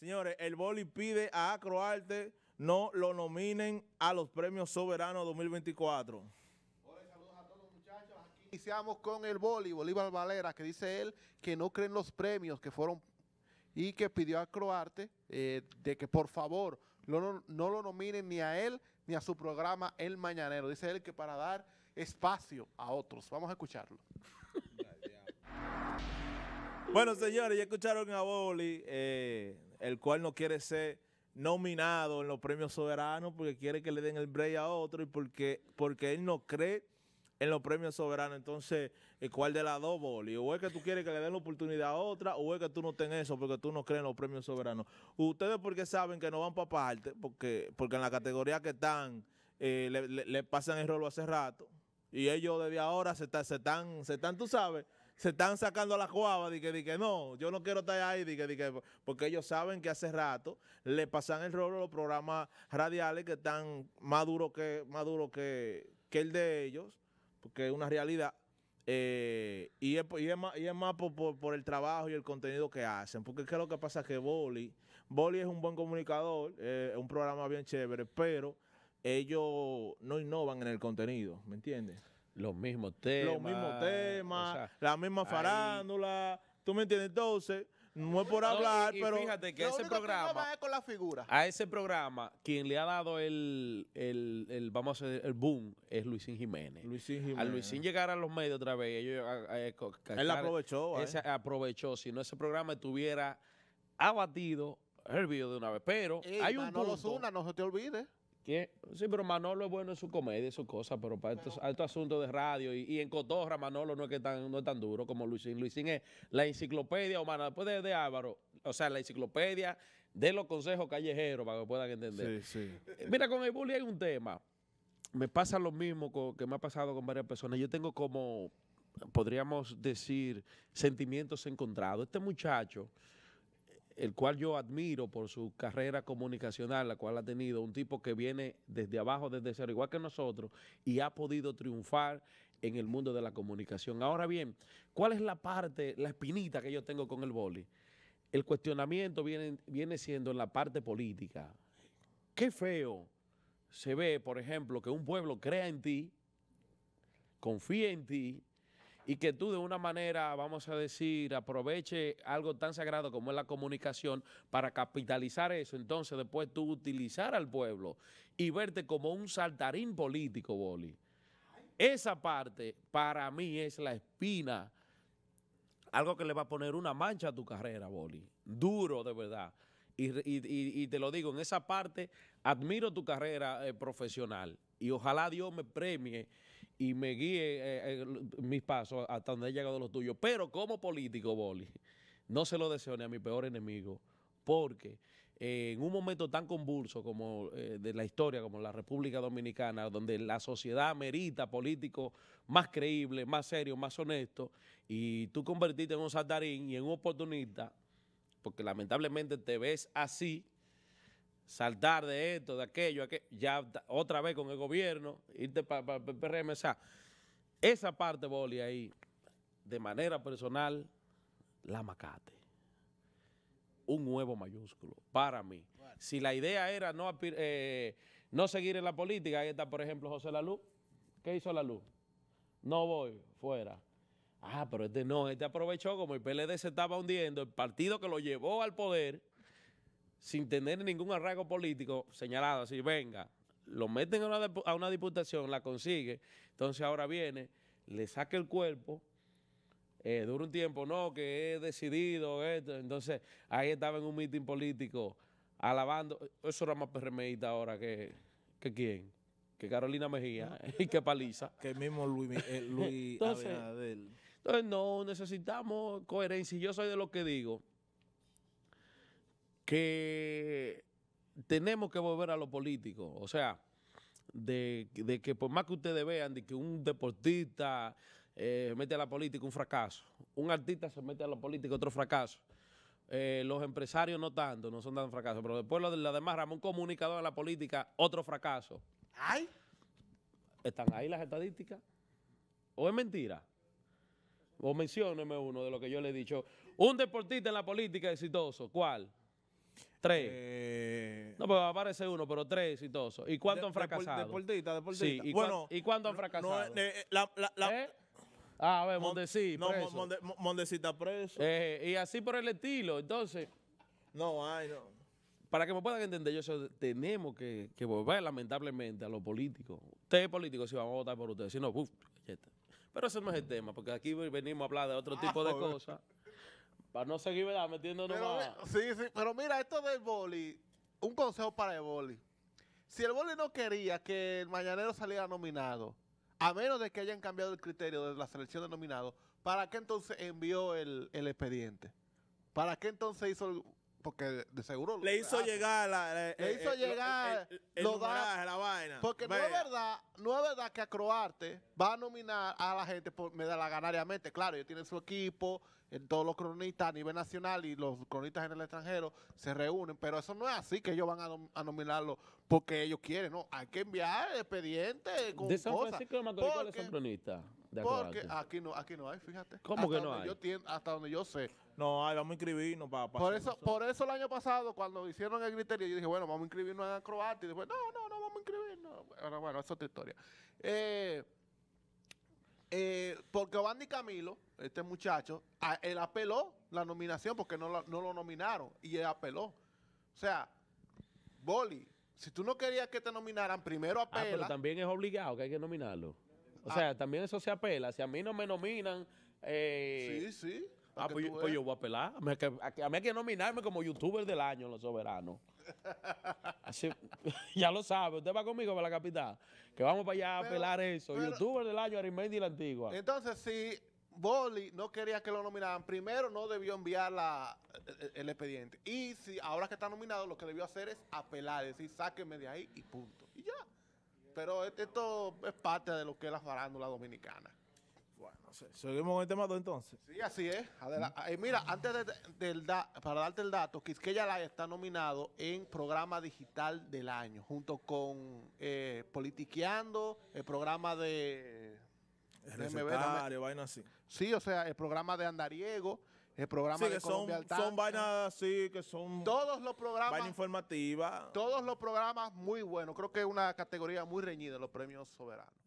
Señores, el boli pide a Acroarte no lo nominen a los premios soberanos 2024. saludos a iniciamos con el boli, Bolívar Valera, que dice él que no creen los premios que fueron y que pidió a Croarte eh, de que por favor no, no lo nominen ni a él ni a su programa El Mañanero. Dice él que para dar espacio a otros. Vamos a escucharlo. Bueno, señores, ya escucharon a Boli, eh, el cual no quiere ser nominado en los premios soberanos porque quiere que le den el break a otro y porque, porque él no cree en los premios soberanos. Entonces, eh, ¿cuál de las dos, Boli? O es que tú quieres que le den la oportunidad a otra, o es que tú no tenés eso porque tú no crees en los premios soberanos. Ustedes porque saben que no van para parte, porque, porque en la categoría que están eh, le, pasan el rolo hace rato. Y ellos desde ahora se, están, se están, tú sabes, se están sacando la cuava, de que, di que no, yo no quiero estar ahí, que, porque ellos saben que hace rato le pasan el rol a los programas radiales que están más duros que, más duro que, el de ellos, porque es una realidad. Eh, y, es, más, por, el trabajo y el contenido que hacen. Porque es que lo que pasa? Que Boli, Boli es un buen comunicador, es eh, un programa bien chévere, pero ellos no innovan en el contenido, ¿me entiendes? Los mismos temas. Los mismos temas, la misma farándula. ¿Tú me entiendes? Entonces, no es por hablar, pero... fíjate que ese programa... con la figura. A ese programa, quien le ha dado el, el, el vamos a hacer el boom, es Luisín Jiménez. Luisín Jiménez. A Luisín llegar a los medios otra vez, Él aprovechó. ¿eh? Ese, Aprovechó. Si no, ese programa estuviera abatido, el video de una vez. Pero hay un no se te olvide. Sí, pero Manolo es bueno en su comedia y su cosa, pero para estos, asuntos de radio y, en Cotorra, Manolo no es, que tan, no es tan duro como Luisín. Luisín es la enciclopedia humana, después de, Álvaro, o sea, la enciclopedia de los consejos callejeros para que puedan entender. Sí, sí. Eh, mira, con el bullying hay un tema. Me pasa lo mismo que me ha pasado con varias personas. Yo tengo como, podríamos decir, sentimientos encontrados. Este muchacho el cual yo admiro por su carrera comunicacional, la cual ha tenido un tipo que viene desde abajo, desde cero, igual que nosotros, y ha podido triunfar en el mundo de la comunicación. Ahora bien, ¿cuál es la parte, la espinita que yo tengo con el boli? El cuestionamiento viene, viene siendo en la parte política. Qué feo se ve, por ejemplo, que un pueblo crea en ti, confía en ti, y que tú de una manera, vamos a decir, aproveche algo tan sagrado como es la comunicación para capitalizar eso, entonces después tú utilizar al pueblo y verte como un saltarín político, Boli. Esa parte para mí es la espina, algo que le va a poner una mancha a tu carrera, Boli, duro de verdad. Y, te lo digo, en esa parte admiro tu carrera eh, profesional y ojalá Dios me premie y me guíe eh, eh, mis pasos hasta donde he llegado los tuyos. Pero como político, Boli, no se lo deseo ni a mi peor enemigo, porque en un momento tan convulso como eh, de la historia, como la República Dominicana, donde la sociedad merita políticos más creíbles, más serios, más honestos, y tú convertiste en un saltarín y en un oportunista, porque lamentablemente te ves así, saltar de esto, de aquello, ya otra vez con el gobierno, irte para el PRM. esa parte, Boli, ahí, de manera personal, la macate. Un nuevo mayúsculo para mí. Si la idea era no, eh, no seguir en la política, ahí está, por ejemplo, José Luz, ¿Qué hizo Luz? No voy, fuera. Ah, pero este no, este aprovechó como el PLD se estaba hundiendo, el partido que lo llevó al poder sin tener ningún arraigo político señalado, así, venga, lo meten a una, a una diputación, la consigue, entonces ahora viene, le saca el cuerpo, eh, dura un tiempo, no, que he decidido esto, entonces ahí estaba en un mitin político alabando, eso era más PRMista ahora que, que quién, que Carolina Mejía ah. y que Paliza. Que mismo Luis, eh, Luis entonces, entonces no, necesitamos coherencia, yo soy de lo que digo, que tenemos que volver a lo político. O sea, de, que por más que ustedes vean de que un deportista se eh, mete a la política un fracaso, un artista se mete a la política otro fracaso, eh, los empresarios no tanto, no son tan fracasos, pero después lo de la demás, Ramón comunicador en la política, otro fracaso. ¡Ay! ¿Están ahí las estadísticas? ¿O es mentira? O mencióneme uno de lo que yo le he dicho. Un deportista en la política exitoso, ¿cuál? Tres. Eh, no, pero aparece uno, pero tres exitosos. ¿Y cuántos han fracasado? Deportistas, deportista. Sí, ¿y, bueno, ¿y cuántos han fracasado? Eh, eh, la, Ah, a ver, mondecita No, mondecita preso. y así por el estilo, entonces. No, ay, no para que me puedan entender, yo tenemos que, que, volver lamentablemente a los políticos. Ustedes políticos si van a votar por ustedes, si no, uff, Pero ese no es el tema, porque aquí venimos a hablar de otro ah, tipo de cosas. Para no seguir ¿verdad? pero, Sí, sí, pero mira, esto del boli, un consejo para el boli. Si el boli no quería que el mañanero saliera nominado, a menos de que hayan cambiado el criterio de la selección de nominados, ¿para qué entonces envió el, expediente? ¿Para qué entonces hizo el porque de seguro le hizo llegar la, le hizo llegar la vaina porque no es verdad no es verdad que Acroarte va a nominar a la gente por ganariamente. claro ellos tienen su equipo todos los cronistas a nivel nacional y los cronistas en el extranjero se reúnen pero eso no es así que ellos van a, nominarlo porque ellos quieren no hay que enviar expedientes de San Francisco de Macorís son cronistas porque aquí no, aquí no hay, fíjate. ¿Cómo que no hay? yo hasta donde yo sé. No, hay, vamos a inscribirnos para. Por eso, por eso el año pasado, cuando hicieron el criterio, yo dije, bueno, vamos a inscribirnos en Croati. Y después, no, no, no, vamos a inscribirnos. Bueno, bueno, eso es otra historia. Eh, eh, porque Bandy Camilo, este muchacho, él apeló la nominación porque no, lo nominaron. Y él apeló. O sea, Boli, si tú no querías que te nominaran, primero Ah, pero también es obligado que hay que nominarlo. O sea, ah. también eso se apela. Si a mí no me nominan. Eh, sí, sí. Ah, pues, pues yo, voy a apelar. A mí, a hay que nominarme como youtuber del año Los Soberanos. ya lo sabe. Usted va conmigo para la capital. Que vamos para allá a apelar eso. youtuber del año, y la Antigua. Entonces, si Boli no quería que lo nominaran, primero no debió enviar el, expediente. Y si ahora que está nominado, lo que debió hacer es apelar. Es decir, sáquenme de ahí y punto. Y ya. Pero e-, esto es parte de lo que es la farándula dominicana. Bueno, seguimos con el tema entonces. Sí, así es. Eh, mira, antes de, para darte el dato, Quisqueya Lai está nominado en programa digital del año, junto con eh, Politiqueando, el programa de... El Sí, o sea, el programa de Andariego el que son, son vainas, sí, que son. Todos los programas. Vaina informativa. Todos los programas muy buenos. Creo que es una categoría muy reñida, los premios soberanos.